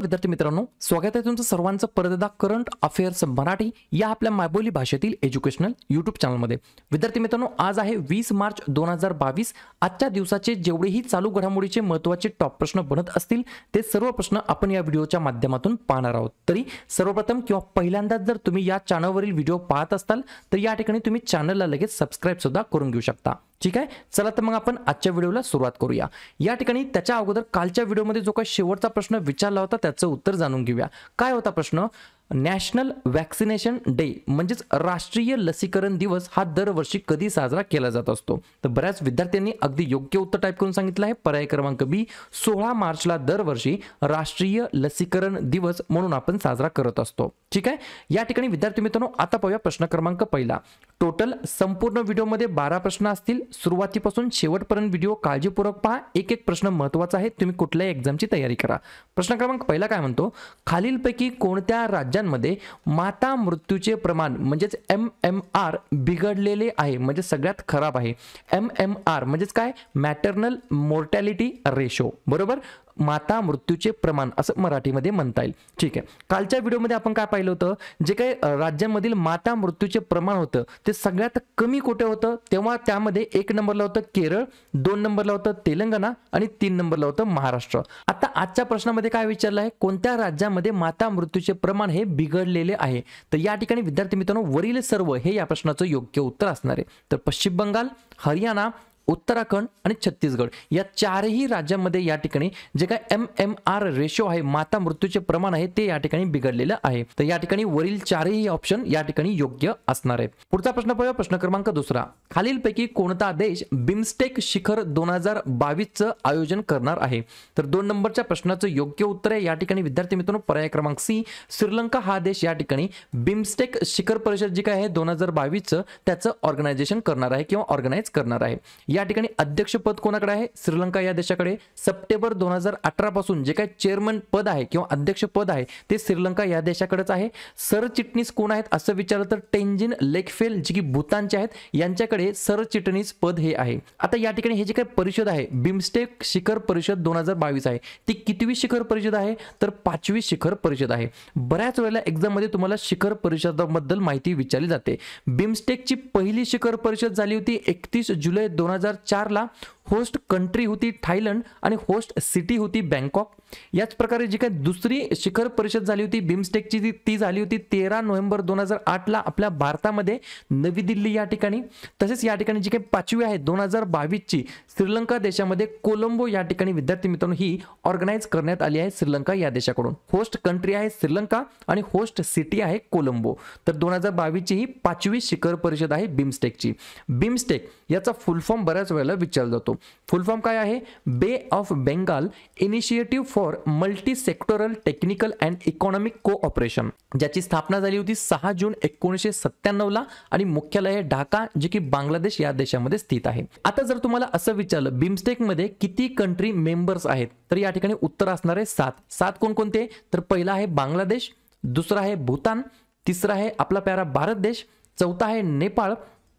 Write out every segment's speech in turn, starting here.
विद्यार्थी मित्रांनो स्वागत आहे तुमचं सर्वांचं परतदा करंट अफेअर्स मराठी या आपल्या मायबोली भाषेतील एज्युकेशनल युट्यूब चॅनलमध्ये विद्यार्थी मित्रांनो आज आहे वीस मार्च दोन हजार बावीस आजच्या दिवसाचे जेवढेही चालू घडामोडीचे महत्त्वाचे टॉप प्रश्न बनत असतील ते सर्व प्रश्न आपण या व्हिडिओच्या माध्यमातून पाहणार आहोत तरी सर्वप्रथम किंवा पहिल्यांदाच जर तुम्ही या चॅनलवरील व्हिडिओ पाहत असाल तर या ठिकाणी तुम्ही चॅनलला लगेच सबस्क्राईब सुद्धा करून घेऊ शकता ठीक आहे चला तर मग आपण आजच्या व्हिडिओला सुरुवात करूया या ठिकाणी त्याच्या अगोदर कालच्या व्हिडिओमध्ये जो काही शेवटचा प्रश्न विचारला होता त्याचं उत्तर जाणून घेऊया काय होता प्रश्न नॅशनल वॅक्सिनेशन डे म्हणजेच राष्ट्रीय लसीकरण दिवस हा दरवर्षी कधी साजरा केला जात असतो तर बऱ्याच विद्यार्थ्यांनी अगदी योग्य उत्तर टाईप करून सांगितलं आहे पर्याय क्रमांक बी सोळा मार्चला दरवर्षी राष्ट्रीय लसीकरण दिवस म्हणून आपण साजरा करत असतो ठीक आहे या ठिकाणी विद्यार्थी मित्रांनो आता पाहूया प्रश्न क्रमांक पहिला टोटल संपूर्ण व्हिडिओमध्ये बारा प्रश्न असतील सुरुवातीपासून शेवटपर्यंत व्हिडिओ काळजीपूर्वक पहा एक एक प्रश्न महत्त्वाचा आहे तुम्ही कुठल्याही एक्झामची तयारी करा प्रश्न क्रमांक पहिला काय म्हणतो खालीलपैकी कोणत्या राज्यांमध्ये माता मृत्यूचे प्रमाण म्हणजेच एम एम आर बिघडलेले आहे म्हणजे सगळ्यात खराब आहे एम एम आर म्हणजेच काय मॅटर्नल मोर्टॅलिटी रेशो बरोबर माता मृत्यूचे प्रमाण असं मराठीमध्ये म्हणता येईल ठीक आहे कालच्या व्हिडिओमध्ये आपण काय पाहिलं होतं जे काही राज्यांमधील माता मृत्यूचे प्रमाण होतं ते सगळ्यात कमी कुठे होतं तेव्हा त्यामध्ये एक नंबरला होतं केरळ दोन नंबरला होतं तेलंगणा आणि तीन नंबरला होतं महाराष्ट्र आता आजच्या प्रश्नामध्ये काय विचारलं आहे कोणत्या राज्यामध्ये माता मृत्यूचे प्रमाण हे बिघडलेले आहे तर या ठिकाणी विद्यार्थी मित्रांनो वरील सर्व हे या प्रश्नाचं योग्य उत्तर असणार आहे तर पश्चिम बंगाल हरियाणा उत्तराखंड आणि छत्तीसगड या चारही राज्यांमध्ये या ठिकाणी जे काय एम एम आर रेशो आहे माता मृत्यूचे प्रमाण आहे ते या ठिकाणी बिघडलेलं आहे तर या ठिकाणी वरील चारही ऑप्शन या ठिकाणी योग्य असणार आहे पुढचा प्रश्न पाहूया प्रश्न क्रमांक दुसरा खालीलपैकी कोणता देश बिमस्टेक शिखर दोन हजार बावीसचं आयोजन करणार आहे तर दोन नंबरच्या प्रश्नाचं योग्य उत्तर आहे या ठिकाणी विद्यार्थी मित्रांनो पर्याय क्रमांक सी श्रीलंका हा देश या ठिकाणी बिमस्टेक शिखर परिषद जी काय आहे दोन हजार बावीसचं त्याचं ऑर्गनायझेशन करणार आहे किंवा ऑर्गनाईज करणार आहे या ठिकाणी अध्यक्षपद कोणाकडे आहे श्रीलंका या देशाकडे सप्टेंबर दोन हजार अठरा पासून जे काही चेअरमन पद आहे किंवा अध्यक्षपद आहे ते श्रीलंका या देशाकडेच आहे सरचिटणीस कोण आहेत असं विचारलं तर टेंजिन लेकफेल जी की भूतानचे आहेत यांच्याकडे सरचिटणीस पद हे आहे आता या ठिकाणी हे जे काही परिषद आहे बिमस्टेक शिखर परिषद दोन हजार बावीस आहे ती कितवी शिखर परिषद आहे तर पाचवी शिखर परिषद आहे बऱ्याच वेळेला एक्झाममध्ये तुम्हाला शिखर परिषदाबद्दल माहिती विचारली जाते बिमस्टेकची पहिली शिखर परिषद झाली होती एकतीस जुलै दोन हजार हजार चारला होस्ट कंट्री होती थायलंड आणि होस्ट सिटी होती बँकॉक याच प्रकारे जी काय दुसरी शिखर परिषद झाली होती बिमस्टेकची जी ती झाली होती तेरा नोव्हेंबर दोन हजार आठला आपल्या भारतामध्ये नवी दिल्ली या ठिकाणी तसेच या ठिकाणी जी काही पाचवी आहे दोन हजार बावीसची श्रीलंका देशामध्ये कोलंबो या ठिकाणी विद्यार्थी मित्रांनो ही ऑर्गनाईज करण्यात आली आहे श्रीलंका या देशाकडून होस्ट कंट्री आहे श्रीलंका आणि होस्ट सिटी आहे कोलंबो तर दोन हजार बावीसची ही पाचवी शिखर परिषद आहे बिमस्टेकची बिमस्टेक याचा फुल फॉर्म बऱ्याच वेळेला विचारला जातो फुल फॉर्म काय आहे Bay of Bengal Initiative for Multi Sectoral Technical and Economic Cooperation ज्याची स्थापना झाली होती सहा जून एकोणीसशे सत्त्याण्णवला आणि मुख्यालय आहे ढाका जे की बांगलादेश या देशामध्ये स्थित आहे आता जर तुम्हाला असं विचारलं बिमस्टेकमध्ये किती कंट्री मेंबर्स आहेत तर या ठिकाणी उत्तर असणार आहे सात सात कोणकोणते तर पहिला आहे बांगलादेश दुसरा आहे भूतान तिसरा आहे आपला प्यारा भारत देश चौथा आहे नेपाळ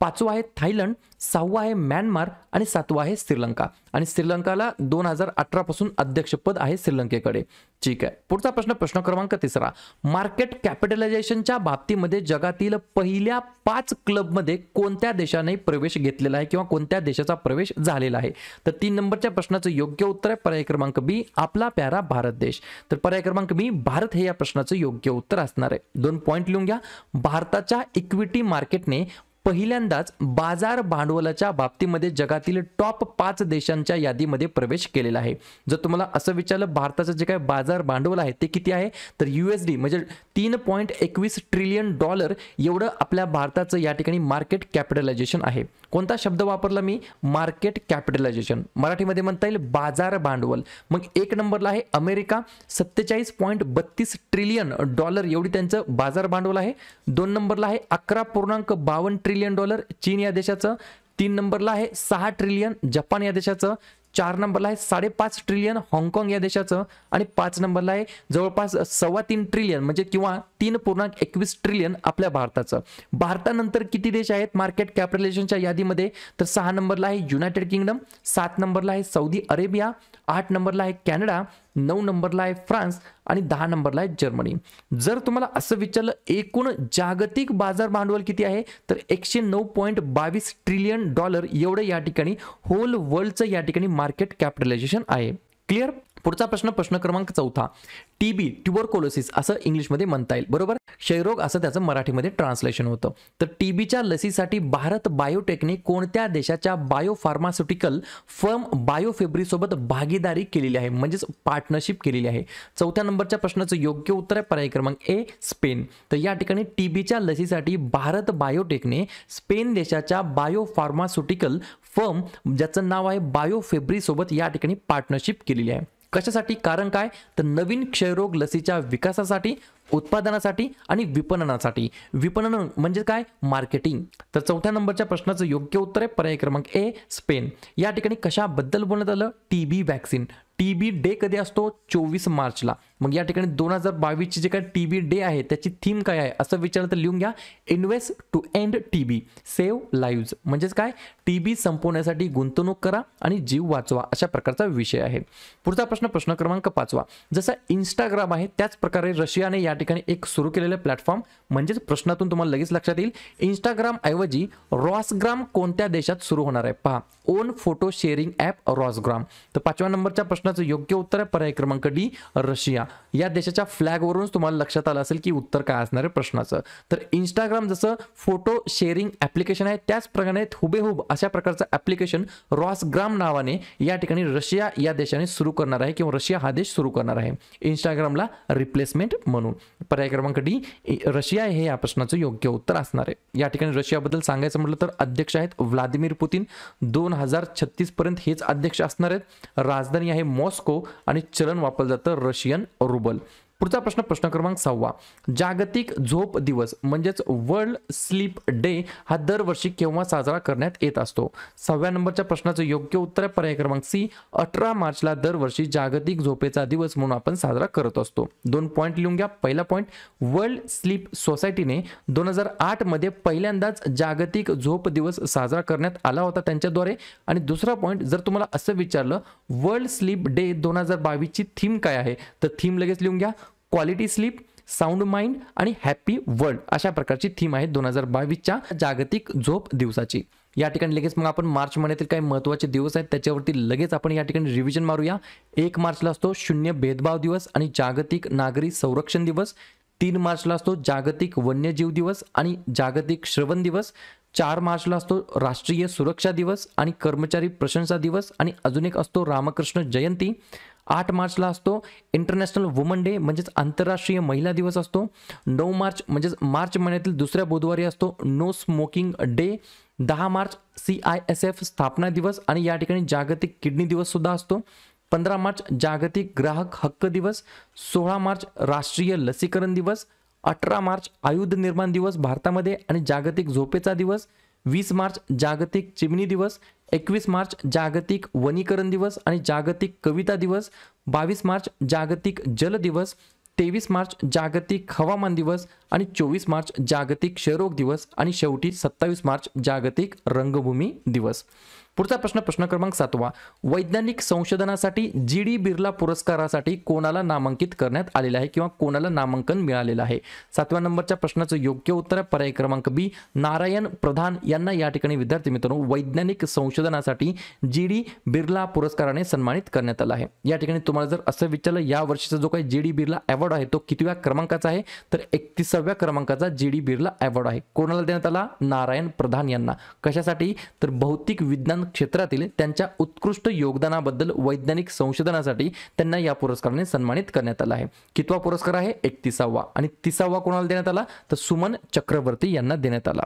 पाचवा आहे थायलंड सहावा आहे म्यानमार आणि सातवा आहे श्रीलंका आणि श्रीलंकाला दोन हजार अठरापासून अध्यक्षपद आहे श्रीलंकेकडे ठीक आहे पुढचा प्रश्न प्रश्न क्रमांक तिसरा मार्केट कॅपिटलायझेशनच्या बाबतीमध्ये जगातील पहिल्या पाच क्लबमध्ये कोणत्या देशाने प्रवेश घेतलेला आहे किंवा कोणत्या देशाचा प्रवेश झालेला आहे तर तीन नंबरच्या प्रश्नाचं योग्य उत्तर आहे पर्याय क्रमांक बी आपला प्यारा भारत देश तर पर्याय क्रमांक बी भारत हे या प्रश्नाचं योग्य उत्तर असणार आहे दोन पॉईंट लिहून घ्या भारताच्या इक्विटी मार्केटने पहिल्यांदाच बाजार भांडवलाच्या बाबतीमध्ये जगातील टॉप पाच देशांच्या यादीमध्ये प्रवेश केलेला आहे जर तुम्हाला असं विचारलं भारताचं जे काय बाजार भांडवल आहे ते किती आहे तर डी म्हणजे तीन पॉईंट एकवीस ट्रिलियन डॉलर एवढं आपल्या भारताचं या ठिकाणी मार्केट कॅपिटलायझेशन आहे कोणता शब्द वापरला मी मार्केट कॅपिटलायझेशन मराठीमध्ये म्हणता येईल बाजार भांडवल मग एक नंबरला आहे अमेरिका सत्तेचाळीस पॉईंट बत्तीस ट्रिलियन डॉलर एवढी त्यांचं बाजार भांडवल आहे दोन नंबरला आहे अकरा पूर्णांक बावन्न ट्रिलियन ट्रिलियन डॉलर चीन या देशाचं तीन नंबरला आहे सहा ट्रिलियन जपान या देशाचं चार नंबरला आहे साडेपाच ट्रिलियन हाँगकाँग या देशाचं आणि पाच नंबरला आहे जवळपास सव्वा तीन ट्रिलियन म्हणजे किंवा तीन पूर्णांक एकवीस ट्रिलियन आपल्या भारताचं भारतानंतर किती देश आहेत मार्केट कॅपिटलेशनच्या यादीमध्ये तर सहा नंबरला आहे युनायटेड किंगडम सात नंबरला आहे सौदी अरेबिया आठ नंबरला आहे कॅनडा नऊ नंबरला आहे फ्रान्स आणि दहा नंबरला आहे जर्मनी जर तुम्हाला असं विचारलं एकूण जागतिक बाजार भांडवल किती आहे तर एकशे नऊ पॉईंट बावीस ट्रिलियन डॉलर एवढं या ठिकाणी होल वर्ल्डचं या ठिकाणी मार्केट कॅपिटलायझेशन आहे क्लिअर पुढचा प्रश्न प्रश्न क्रमांक चौथा टी बी ट्युबरकोलोसिस असं इंग्लिशमध्ये म्हणता येईल बरोबर क्षयरोग असं त्याचं मराठीमध्ये ट्रान्सलेशन होतं तर टी बीच्या लसीसाठी भारत बायोटेकने कोणत्या देशाच्या बायो फार्मास्युटिकल फर्म बायोफेब्रीसोबत भागीदारी केलेली आहे म्हणजेच पार्टनरशिप केलेली आहे चौथ्या नंबरच्या प्रश्नाचं योग्य उत्तर आहे पर्याय क्रमांक ए स्पेन तर या ठिकाणी टी बीच्या लसीसाठी भारत बायोटेकने स्पेन देशाच्या बायो फार्मास्युटिकल फर्म ज्याचं नाव आहे बायोफेब्रीसोबत या ठिकाणी पार्टनरशिप केलेली आहे कशासाठी कारण काय तर नवीन क्षयरोग लसीच्या विकासासाठी उत्पादनासाठी आणि विपणनासाठी विपणन म्हणजे काय मार्केटिंग तर चौथ्या नंबरच्या प्रश्नाचं योग्य उत्तर आहे पर्याय क्रमांक ए स्पेन या ठिकाणी कशाबद्दल बोलण्यात आलं T B vaccine T B day कधी असतो चोवीस मार्चला मग या ठिकाणी दोन हजार बावीसची जे काय टी बी डे आहे त्याची थीम काय आहे असं विचारलं तर लिहून घ्या invest to end T B save lives म्हणजेच काय टी बी संपवण्यासाठी गुंतवणूक करा आणि जीव वाचवा अशा प्रकारचा विषय आहे पुढचा प्रश्न प्रश्न क्रमांक पाचवा जसा इंस्टाग्राम आहे त्याच प्रकारे रशियाने या ठिकाणी एक सुरू केलेलं प्लॅटफॉर्म म्हणजेच प्रश्नातून तुम्हाला लगेच लक्षात येईल इंस्टाग्राम ऐवजी रॉसग्राम कोणत्या देशात सुरू होणार आहे पहा own photo sharing app Rossgram तर पाचव्या नंबरच्या प्रश्नाचं योग्य उत्तर आहे पर्याय क्रमांक डी रशिया या देशाच्या फ्लॅगवरूनच तुम्हाला लक्षात आलं असेल की उत्तर काय असणार आहे प्रश्नाचं तर इंस्टाग्राम जसं फोटो शेअरिंग ॲप्लिकेशन आहे प्रकारे हुबेहूब अशा प्रकारचं ॲप्लिकेशन रॉसग्राम नावाने या ठिकाणी रशिया या देशाने सुरू करणार आहे किंवा रशिया हा देश सुरू करणार आहे इंस्टाग्रामला रिप्लेसमेंट म्हणून पर्याय क्रमांक डी रशिया हे या प्रश्नाचं योग्य उत्तर असणार आहे या ठिकाणी रशियाबद्दल सांगायचं म्हटलं तर अध्यक्ष आहेत व्लादिमीर पुतीन दोन हजार पर्यंत हेच अध्यक्ष असणार आहेत राजधानी आहे मॉस्को आणि चलन वापरलं जातं रशियन रुबल पुढचा प्रश्न प्रश्न क्रमांक सहावा जागतिक झोप दिवस म्हणजेच वर्ल्ड स्लीप डे हा दरवर्षी केव्हा साजरा करण्यात येत असतो सहाव्या नंबरच्या प्रश्नाचं योग्य उत्तर आहे पर्याय क्रमांक सी अठरा मार्चला दरवर्षी जागतिक झोपेचा दिवस म्हणून आपण साजरा करत असतो दोन पॉईंट लिहून घ्या पहिला पॉईंट वर्ल्ड स्लीप सोसायटीने दोन हजार आठ मध्ये पहिल्यांदाच जागतिक झोप दिवस साजरा करण्यात आला होता त्यांच्याद्वारे आणि दुसरा पॉईंट जर तुम्हाला असं विचारलं वर्ल्ड स्लीप डे दोन हजार बावीसची थीम काय आहे तर थीम लगेच लिहून घ्या क्वालिटी स्लीप साऊंड माइंड आणि हॅपी वर्ल्ड अशा प्रकारची थीम आहे दोन हजार बावीसच्या जागतिक झोप दिवसाची या ठिकाणी लगेच मग आपण मार्च महिन्यातील काही महत्त्वाचे दिवस आहेत त्याच्यावरती लगेच आपण या ठिकाणी रिव्हिजन मारूया एक मार्चला असतो शून्य भेदभाव दिवस आणि जागतिक नागरी संरक्षण दिवस तीन मार्चला असतो जागतिक वन्यजीव दिवस आणि जागतिक श्रवण दिवस चार मार्चला असतो राष्ट्रीय सुरक्षा दिवस आणि कर्मचारी प्रशंसा दिवस आणि अजून एक असतो रामकृष्ण जयंती आठ मार्चला असतो इंटरनॅशनल वुमन डे म्हणजेच आंतरराष्ट्रीय महिला दिवस असतो नऊ मार्च म्हणजेच मार्च महिन्यातील दुसऱ्या बुधवारी असतो नो स्मोकिंग डे दहा मार्च सी आय एस एफ स्थापना दिवस आणि या ठिकाणी जागतिक किडनी दिवस सुद्धा असतो पंधरा मार्च जागतिक ग्राहक हक्क दिवस सोळा मार्च राष्ट्रीय लसीकरण दिवस अठरा मार्च आयुध निर्माण दिवस भारतामध्ये आणि जागतिक झोपेचा दिवस वीस मार्च जागतिक चिमणी दिवस एकवीस मार्च जागतिक वनीकरण दिवस आणि जागतिक कविता दिवस बावीस मार्च जागतिक जल दिवस तेवीस मार्च जागतिक हवामान दिवस आणि चोवीस मार्च जागतिक क्षयरोग दिवस आणि शेवटी सत्तावीस मार्च जागतिक रंगभूमी दिवस पुढचा प्रश्न प्रश्न क्रमांक सातवा वैज्ञानिक संशोधनासाठी जी डी बिर्ला पुरस्कारासाठी कोणाला नामांकित करण्यात आलेलं आहे किंवा कोणाला नामांकन मिळालेलं आहे सातव्या नंबरच्या प्रश्नाचं योग्य उत्तर आहे पर्याय क्रमांक बी नारायण प्रधान यांना या ठिकाणी विद्यार्थी मित्रांनो वैज्ञानिक संशोधनासाठी जी डी बिर्ला पुरस्काराने सन्मानित करण्यात आला आहे या ठिकाणी तुम्हाला जर असं विचारलं या वर्षीचा जो काही जी डी बिर्ला अवॉर्ड आहे तो कितव्या क्रमांकाचा आहे तर एकतीसाव्या क्रमांकाचा जी डी बिर्ला अवॉर्ड आहे कोणाला देण्यात आला नारायण प्रधान यांना कशासाठी तर भौतिक विज्ञान क्षेत्रातील त्यांच्या उत्कृष्ट योगदानाबद्दल वैज्ञानिक संशोधनासाठी त्यांना या पुरस्काराने सन्मानित करण्यात आला आहे कितवा पुरस्कार आहे एकतीसावा आणि तिसावा कोणाला देण्यात आला तर सुमन चक्रवर्ती यांना देण्यात आला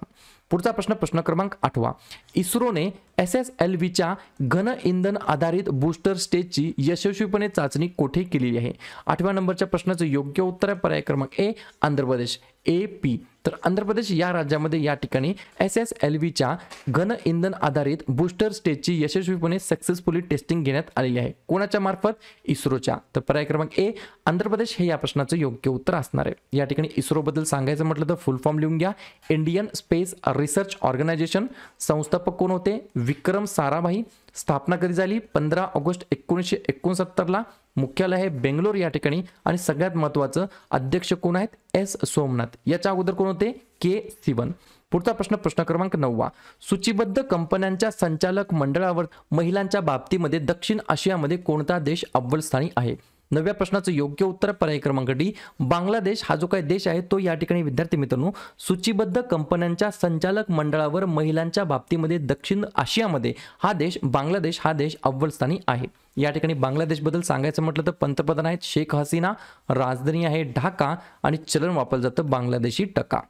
पुढचा प्रश्न प्रश्न क्रमांक आठवा इस्रोने एस एस एल व्हीच्या घन इंधन आधारित बूस्टर स्टेजची यशस्वीपणे चाचणी कोठे केलेली आहे आठव्या नंबरच्या प्रश्नाचं योग्य उत्तर आहे पर्याय क्रमांक ए आंध्र प्रदेश ए पी तर आंध्र प्रदेश या राज्यामध्ये या ठिकाणी एस एस एल व्हीच्या घन इंधन आधारित बूस्टर स्टेजची यशस्वीपणे सक्सेसफुली टेस्टिंग घेण्यात आलेली आहे कोणाच्या मार्फत इस्रोच्या तर पर्याय क्रमांक ए आंध्र प्रदेश हे या प्रश्नाचं योग्य उत्तर असणार आहे या ठिकाणी इस्रोबद्दल सांगायचं म्हटलं तर फुल फॉर्म लिहून घ्या इंडियन स्पेस रिसर्च ऑर्गनायझेशन संस्थापक कोण होते विक्रम साराभाई स्थापना कधी झाली पंधरा ऑगस्ट एकोणीसशे एकोणसत्तरला मुख्यालय आहे बेंगलोर या ठिकाणी आणि सगळ्यात महत्त्वाचं अध्यक्ष कोण आहेत एस सोमनाथ याच्या अगोदर कोण होते के सिवन पुढचा प्रश्न प्रश्न क्रमांक नववा सूचीबद्ध कंपन्यांच्या संचालक मंडळावर महिलांच्या बाबतीमध्ये दक्षिण आशियामध्ये कोणता देश अव्वल स्थानी आहे नव्या प्रश्नाचं योग्य उत्तर पर्याय क्रमांक डी बांगलादेश हा जो काही देश आहे तो या ठिकाणी विद्यार्थी मित्रांनो सूचीबद्ध कंपन्यांच्या संचालक मंडळावर महिलांच्या बाबतीमध्ये दक्षिण आशियामध्ये हा देश बांगलादेश हा देश अव्वलस्थानी आहे या ठिकाणी बांगलादेशबद्दल सांगायचं म्हटलं तर पंतप्रधान आहेत शेख हसीना राजधानी आहे ढाका आणि चलन वापरलं जातं बांगलादेशी टका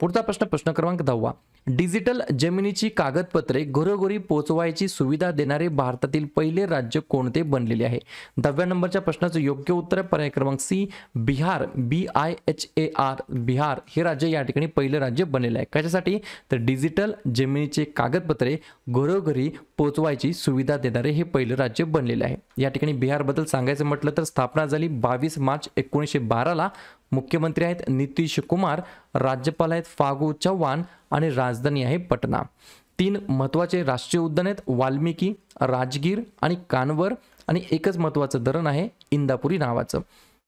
पुढचा प्रश्न प्रश्न क्रमांक दहावा डिजिटल जमिनीची कागदपत्रे घरोघरी पोहोचवायची सुविधा देणारे भारतातील पहिले राज्य कोणते बनलेले आहे दहाव्या नंबरच्या प्रश्नाचं योग्य उत्तर पर्याय क्रमांक C Bihar B I H A R Bihar हे राज्य या ठिकाणी पहिलं राज्य बनलेलं आहे कशासाठी तर डिजिटल जमिनीचे कागदपत्रे घरोघरी पोचवायची सुविधा देणारे हे पहिलं राज्य बनलेले आहे या ठिकाणी बिहारबद्दल सांगायचं म्हटलं तर स्थापना झाली बावीस मार्च एकोणीसशे बाराला मुख्यमंत्री आहेत नितीश कुमार राज्यपाल आहेत फागू चव्हाण आणि राजधानी आहे पटना तीन महत्त्वाचे राष्ट्रीय उद्यान आहेत वाल्मिकी राजगीर आणि कानवर आणि एकच महत्वाचं धरण आहे इंदापुरी नावाचं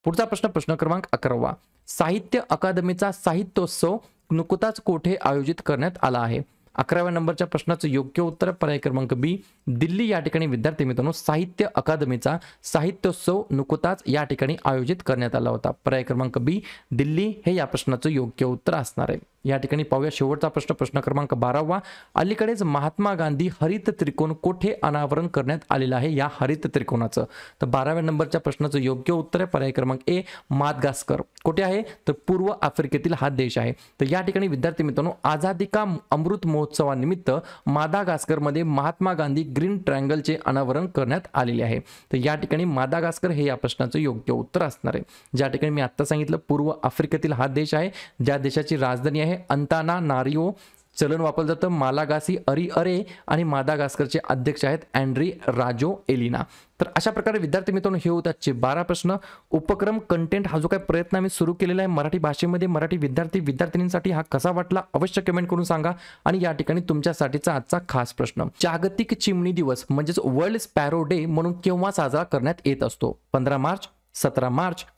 पुढचा प्रश्न प्रश्न क्रमांक अकरावा साहित्य अकादमीचा साहित्योत्सव नुकताच कोठे आयोजित करण्यात आला आहे अकराव्या नंबरच्या प्रश्नाचं योग्य उत्तर पर्याय क्रमांक बी दिल्ली या ठिकाणी विद्यार्थी मित्रांनो साहित्य अकादमीचा साहित्योत्सव नुकताच या ठिकाणी आयोजित करण्यात आला होता पर्याय क्रमांक बी दिल्ली हे या प्रश्नाचं योग्य उत्तर असणार आहे या ठिकाणी पाहूया शेवटचा प्रश्न प्रश्न क्रमांक बारावा अलीकडेच महात्मा गांधी हरित त्रिकोण कोठे अनावरण करण्यात आलेलं आहे या हरित त्रिकोणाचं तर बाराव्या नंबरच्या प्रश्नाचं योग्य उत्तर आहे पर्याय क्रमांक ए मादगास्कर कुठे आहे तर पूर्व आफ्रिकेतील हा देश आहे तर या ठिकाणी विद्यार्थी मित्रांनो आझादी का अमृत महोत्सवानिमित्त मादागास्करमध्ये महात्मा गांधी ग्रीन ट्रँगलचे अनावरण करण्यात आलेले आहे तर या ठिकाणी मादागास्कर हे या प्रश्नाचं योग्य उत्तर असणार आहे ज्या ठिकाणी मी आत्ता सांगितलं पूर्व आफ्रिकेतील हा देश आहे ज्या देशाची राजधानी आहे अंताना नारिओ चलन वापरलं जातं मालागासी अरी अरे आणि मादागास्करचे अध्यक्ष आहेत अँड्री राजो एलिना तर अशा प्रकारे विद्यार्थी मित्रांनो हे होते आजचे बारा प्रश्न उपक्रम कंटेंट हा जो काही प्रयत्न आम्ही सुरू केलेला आहे मराठी भाषेमध्ये मराठी विद्यार्थी विद्यार्थिनींसाठी हा कसा वाटला अवश्य कमेंट करून सांगा आणि या ठिकाणी तुमच्यासाठीचा आजचा खास प्रश्न जागतिक चिमणी दिवस म्हणजेच वर्ल्ड स्पॅरो डे म्हणून केव्हा साजरा करण्यात येत असतो पंधरा मार्च सतरा मार्च